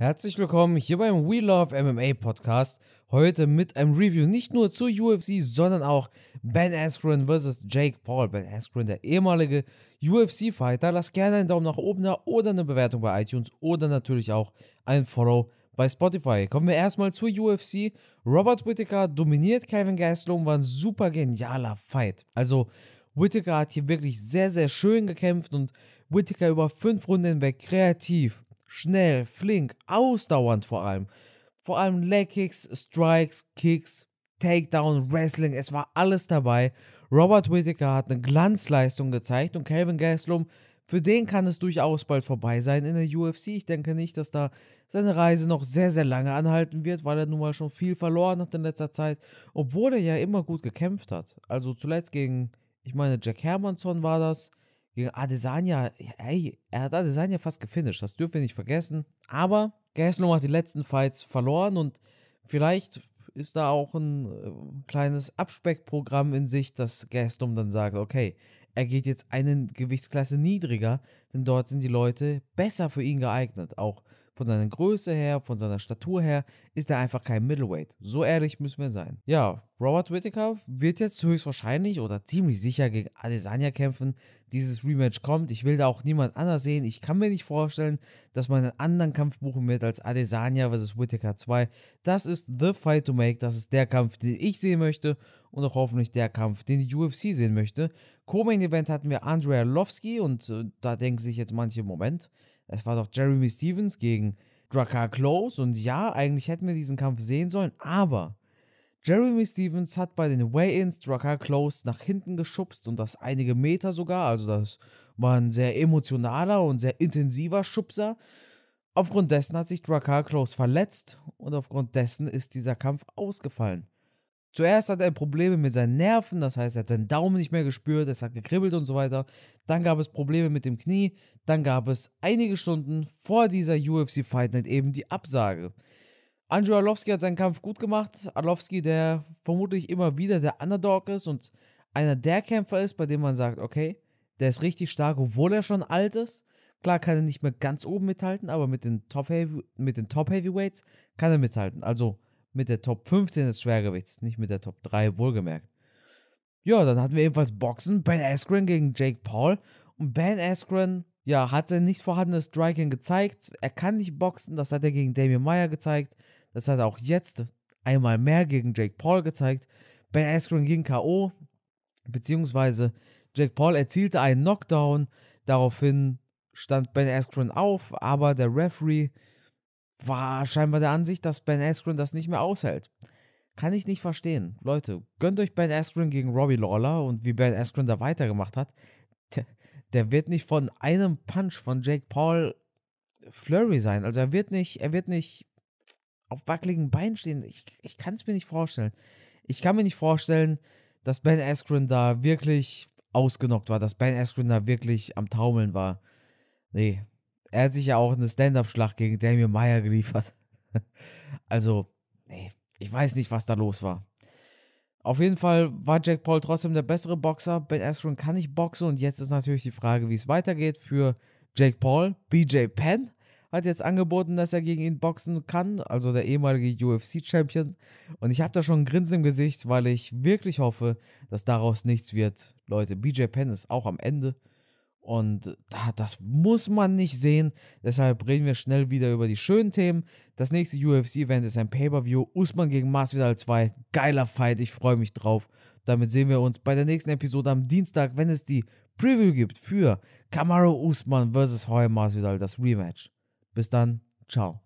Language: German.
Herzlich willkommen hier beim We Love MMA Podcast. Heute mit einem Review nicht nur zur UFC, sondern auch Ben Askren vs. Jake Paul. Ben Askren, der ehemalige UFC-Fighter. Lasst gerne einen Daumen nach oben da oder eine Bewertung bei iTunes oder natürlich auch ein Follow bei Spotify. Kommen wir erstmal zur UFC. Robert Whittaker dominiert Kevin Gastelum, war ein super genialer Fight. Also Whittaker hat hier wirklich sehr, sehr schön gekämpft und Whittaker über fünf Runden hinweg kreativ schnell, flink, ausdauernd vor allem. Vor allem Leg Kicks, Strikes, Kicks, Takedown, Wrestling, es war alles dabei. Robert Whittaker hat eine Glanzleistung gezeigt und Calvin Gaslum, für den kann es durchaus bald vorbei sein in der UFC. Ich denke nicht, dass da seine Reise noch sehr, sehr lange anhalten wird, weil er nun mal schon viel verloren hat in letzter Zeit, obwohl er ja immer gut gekämpft hat. Also zuletzt gegen, ich meine, Jack Hermanson war das, gegen Adesanya, ey, er hat Adesanya fast gefinisht, das dürfen wir nicht vergessen. Aber Gaslow hat die letzten Fights verloren und vielleicht ist da auch ein äh, kleines Abspeckprogramm in sich, dass Gaston dann sagt, okay, er geht jetzt eine Gewichtsklasse niedriger, denn dort sind die Leute besser für ihn geeignet. Auch von seiner Größe her, von seiner Statur her, ist er einfach kein Middleweight. So ehrlich müssen wir sein. Ja, Robert Whittaker wird jetzt höchstwahrscheinlich oder ziemlich sicher gegen Adesanya kämpfen. Dieses Rematch kommt. Ich will da auch niemand anders sehen. Ich kann mir nicht vorstellen, dass man einen anderen Kampf buchen wird als Adesanya vs. Whittaker 2. Das ist the fight to make. Das ist der Kampf, den ich sehen möchte und auch hoffentlich der Kampf, den die UFC sehen möchte. Co-Main Event hatten wir Andrea Lovski und äh, da denken sich jetzt manche, Moment, es war doch Jeremy Stevens gegen Drakkar Close und ja, eigentlich hätten wir diesen Kampf sehen sollen, aber Jeremy Stevens hat bei den Weigh-Ins Drakkar Close nach hinten geschubst und das einige Meter sogar, also das war ein sehr emotionaler und sehr intensiver Schubser. Aufgrund dessen hat sich Drakkar Close verletzt und aufgrund dessen ist dieser Kampf ausgefallen. Zuerst hat er Probleme mit seinen Nerven, das heißt, er hat seinen Daumen nicht mehr gespürt, es hat gekribbelt und so weiter. Dann gab es Probleme mit dem Knie. Dann gab es einige Stunden vor dieser UFC Fight Night eben die Absage. Andrew Arlovski hat seinen Kampf gut gemacht. Arlovski, der vermutlich immer wieder der Underdog ist und einer der Kämpfer ist, bei dem man sagt, okay, der ist richtig stark, obwohl er schon alt ist. Klar kann er nicht mehr ganz oben mithalten, aber mit den Top, Heavy, mit den Top Heavyweights kann er mithalten. Also mit der Top 15 des Schwergewichts, nicht mit der Top 3, wohlgemerkt. Ja, dann hatten wir ebenfalls Boxen, Ben Askren gegen Jake Paul und Ben Askren, ja, hat sein nicht vorhandenes Striking gezeigt, er kann nicht boxen, das hat er gegen Damian Meyer gezeigt, das hat er auch jetzt einmal mehr gegen Jake Paul gezeigt, Ben Askren ging K.O., beziehungsweise Jake Paul erzielte einen Knockdown, daraufhin stand Ben Askren auf, aber der Referee war scheinbar der Ansicht, dass Ben Askren das nicht mehr aushält. Kann ich nicht verstehen. Leute, gönnt euch Ben Askren gegen Robbie Lawler und wie Ben Askren da weitergemacht hat. Der, der wird nicht von einem Punch von Jake Paul Flurry sein. Also er wird nicht, er wird nicht auf wackeligen Beinen stehen. Ich, ich kann es mir nicht vorstellen. Ich kann mir nicht vorstellen, dass Ben Askren da wirklich ausgenockt war, dass Ben Askren da wirklich am Taumeln war. Nee, er hat sich ja auch eine Stand-Up-Schlacht gegen Damian Meyer geliefert. also, nee, ich weiß nicht, was da los war. Auf jeden Fall war Jack Paul trotzdem der bessere Boxer. Ben Askren kann nicht boxen und jetzt ist natürlich die Frage, wie es weitergeht für Jack Paul. BJ Penn hat jetzt angeboten, dass er gegen ihn boxen kann, also der ehemalige UFC-Champion. Und ich habe da schon ein Grinsen im Gesicht, weil ich wirklich hoffe, dass daraus nichts wird. Leute, BJ Penn ist auch am Ende. Und da, das muss man nicht sehen. Deshalb reden wir schnell wieder über die schönen Themen. Das nächste UFC-Event ist ein Pay-Per-View. Usman gegen Masvidal 2. Geiler Fight. Ich freue mich drauf. Damit sehen wir uns bei der nächsten Episode am Dienstag, wenn es die Preview gibt für Kamaro Usman vs. Hoy Masvidal, das Rematch. Bis dann. Ciao.